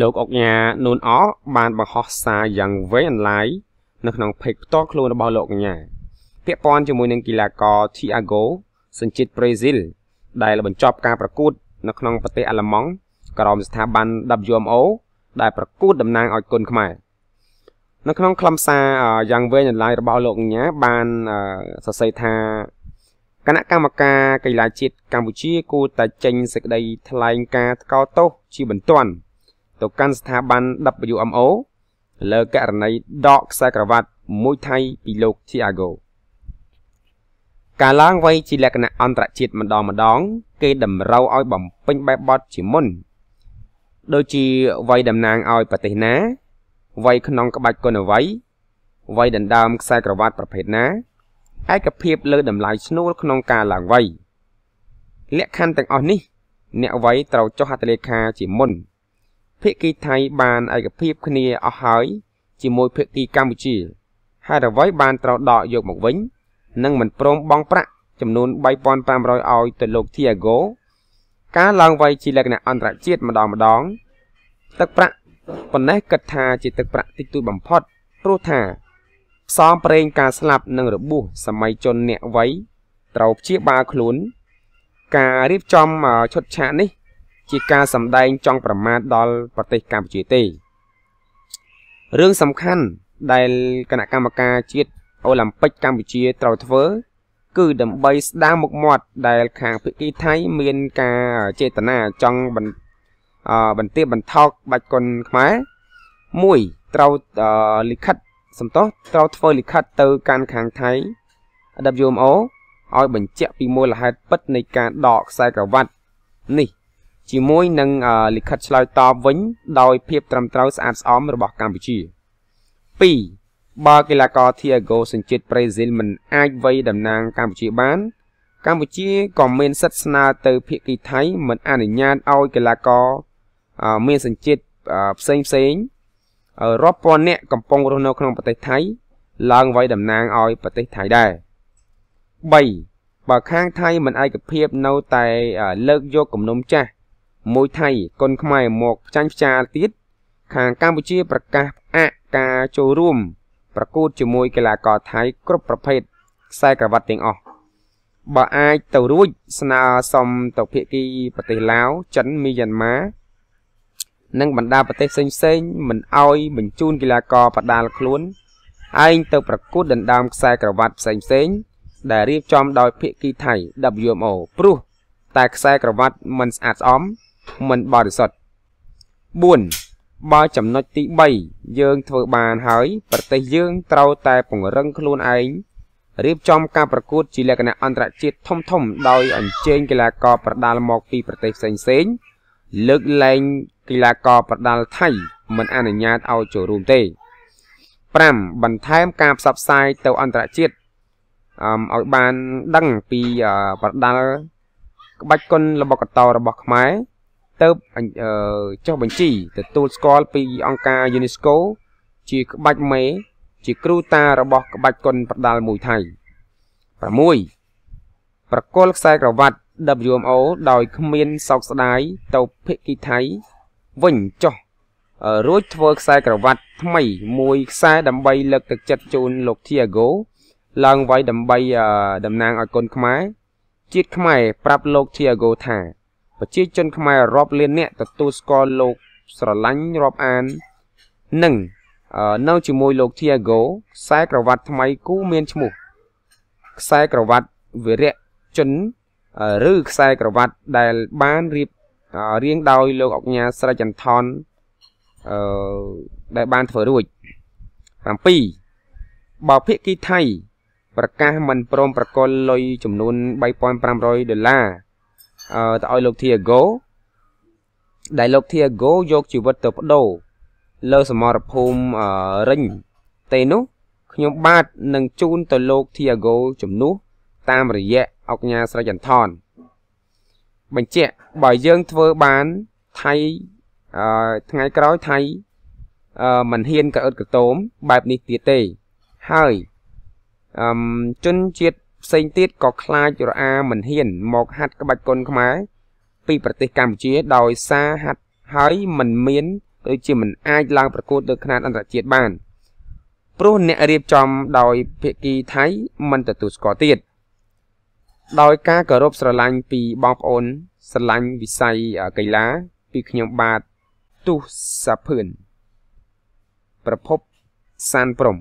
លោកអុកញ៉ានូនអបានបង្ហោះសារយ៉ាងវែងអន្លាយនៅក្នុង page ផ្ទាល់ខ្លួនរបស់លោកអុកញ៉ាពាក់ព័ន្ធជាមួយនឹងកីឡាករ Thiago សញ្ជាតិប្រេស៊ីលដែលបញ្ចប់ការប្រកួត នៅក្នុងប្រទេសអាល្លឺម៉ង់ក្រោមស្ថាប័ន WMO ដែលប្រកួតតំណាងឲ្យគុនខ្មែរនៅក្នុងខ្លឹមសារយ៉ាងវែងអន្លាយរបស់លោកអញ្ញាបានសរសេរថាគណៈកម្មការកីឡាជាតិកម្ពុជាគួរតែចេញសេចក្តីថ្លែងការណ៍ថ្កោលទោសជាបន្ទាន់ទៅកាន់ស្ថាប័ន WMO លើករណីដកខ្សែក្រវ៉ាត់មួយថៃពីលោក Thiago ការឡើងវ័យជាលក្ខណៈអន្តរជាតិម្ដងម្ដង គេតម្រូវឲ្យបំពេញបែបបទជាមុន ដូចជាវ័យតំណាងឲ្យប្រទេសណាវ័យក្នុងក្បាច់គុណវ័យវ័យដណ្ដើមខ្សែក្រវ៉ាត់ប្រភេទណាឯកភាពលើតម្លៃឈ្នួលក្នុងការឡើងវ័យលក្ខខណ្ឌទាំងអស់នេះ អ្នកវ័យត្រូវចុះហត្ថលេខាជាមុនភៀកគីថៃបានឯកភាពគ្នាអស់ហើយជាមួយភៀកគីកម្ពុជាហើយអ្វីបានត្រូវដកយកមកវិញនិងមិនព្រមបង់ប្រាក់ចំនួន3500ឲ្យទៅលោក Thiago ការឡើងវ័យជាលក្ខណៈអន្តរជាតិម្ដងម្ដង ទឹកប្រាក់ប៉ុន្តែគិតថាជាទឹកប្រាក់តិចតួចបំផុតព្រោះថាផ្សំប្រេងការស្លាប់និងរបួសសម័យជនអ្នកវ័យត្រូវព្យាបាលខ្លួន ការរៀបចំឈុតឆាកនេះជាការសម្ដែងចង់ប្រមាថដល់ប្រទេសកម្ពុជាទេរឿងសំខាន់ដែលគណៈកម្មការជាតិអូឡ িম্প ិកកម្ពុជាត្រូវធ្វើគឺដើម្បីស្ដារមុខមាត់ដែលខាងភាគីថៃមានការចេតនាចង់បន្ទាបបន្ថោកបាច់គុណខ្មែរ1ត្រូវលិខិតសំទោសត្រូវធ្វើលិខិតទៅកាន់ខាងថៃ WMO ឲ្យបញ្ជាក់ពីមូលហេតុពិតនៃការដកខ្សែក្រវ៉ាត់នេះជាមួយនឹងលិខិតឆ្លើយតបវិញ ដោយភាពត្រឹមត្រូវស្អាតស្អំរបស់កម្ពុជា2បើកីឡាករ Thiago សញ្ជាតិប្រេស៊ីលមិនអាចវ័យតំណាងកម្ពុជា បាន កម្ពុជាក៏មានសិទ្ធិស្នើទៅភៀកគីថៃមិនអនុញ្ញាតឲ្យកីឡាករមានសញ្ជាតិផ្សេងផ្សេងរាប់ពាន់នាក់កំពុងរស់នៅក្នុង ប្រទេសថៃឡើងវ័យតំណាងឲ្យប្រទេសថៃដែរ3បើខាងថៃមិនឯកភាពនៅតែ លើកយកគំនុំចាស់មួយថៃកុនខ្មែរមកចាញ់ផ្ចាទៀតខាងកម្ពុជាប្រកាសអការចូលរួម ប្រកួតជាមួយកីឡាករថៃ គ្រប់ប្រភេទខ្សែក្រវ៉ាត់ទាំងអស់បើអាចទៅរួចស្នើសុំទៅភាគីប្រទេសឡាវចិនមីយ៉ាន់ម៉ានិងបណ្ដាប្រទេសផ្សេងផ្សេងមិនអោយបញ្ជូនកីឡាករបដាល់ខ្លួនឯងទៅ ប្រកួតដណ្ដើមខ្សែក្រវ៉ាត់ផ្សេងផ្សេង ដែលរៀបចំដោយភាគីថៃ WMO ព្រោះតែខ្សែក្រវ៉ាត់មិនស្អាតស្អំមិនបរិសុទ្ធ4បើចំណុចទី3យើងធ្វើបានហើយ ប្រទេសយើងត្រូវតែពង្រឹងខ្លួនឯងរៀបចំការប្រកួតជាលក្ខណៈអន្តរជាតិធំធំដោយអញ្ជើញកីឡាករប្រដាល់មកពីប្រទេសផ្សេងៗលើកលែងកីឡាករប្រដាល់ថៃ មិនអនុញ្ញាតឲ្យចូលរួមទេ5បន្ថែមការផ្សព្វផ្សាយទៅអន្តរជាតិឲ្យបានដឹងពីប្រដាល់ក្បាច់គុនរបស់កតោរបស់ខ្មែរទៅចុះបញ្ជីទទួលស្គាល់ពីអង្គការ UNESCO ជាក្បាច់មេជា គ្រូតារបស់ក្បាច់គុន ប្រដាល់មួយថៃ6ប្រគល់ខ្សែក្រវ៉ាត់ WMO ដោយគ្មានសោកស្ដាយទៅភិក្ខីថៃវិញចុះរួចធ្វើខ្សែក្រវ៉ាត់ថ្មីមួយខ្សែដើម្បីលើកទឹកចិត្តជូនលោក Thiago ឡើងវ័យដើម្បីតំណាងឲ្យគុនខ្មែរជាតិខ្មែរប្រាប់លោក Thiago ថាប្រជាជនខ្មែររាប់លានអ្នកទទួលស្គាល់លោកស្រឡាញ់រាប់អាននិងនៅជាមួយលោក Thiago ខ្សែក្រវ៉ាត់ថ្មីគូមានឈ្មោះ ខ្សែក្រវ៉ាត់វិរៈជនឬខ្សែក្រវ៉ាត់ដែលបានរៀបរៀងដោយលោកអុកញ៉ាស្រេចចន្ទថនអឺដែលបានធ្វើរួច7បើភាគីថៃប្រកាស មិនព្រមប្រកល់លុយចំនួន3500ដុល្លារអឺទៅឲ្យលោក Thiago ដែលលោក Thiago យកជីវិតទៅបដូរលើសមរភូមិអឺរិញទេនោះខ្ញុំបាទនឹងជូនទៅលោក Thiago ជំនួសតាមរយៈអុកញ៉ាស្រេចអន្ធនបញ្ជាក់បើយើងធ្វើបានថៃអឺថ្ងៃក្រោយថៃអឺមិនហ៊ានកអឹតកតោមបែបនេះទៀតទេហើយអឹមជនជាតិផ្សេងទៀតក៏ខ្លាចរអាមិនហ៊ានមកហាត់ក្បាច់គុនខ្មែរពីប្រទេសកម្ពុជា ដោយសារហាត់ហើយមិនមានដូចជាមិនអាចឡើងប្រកួតលើខ្នាតអន្តរជាតិបាន ព្រោះអ្នករៀបចំដោយភាគីថៃមិនទទួលស្គាល់ទៀតដោយការគោរពស្រឡាញ់ពីបងប្អូនស្រឡាញ់វិស័យកីឡា ពីខ្ញុំបាទទុសសាភឿនប្រភពសានព្រំ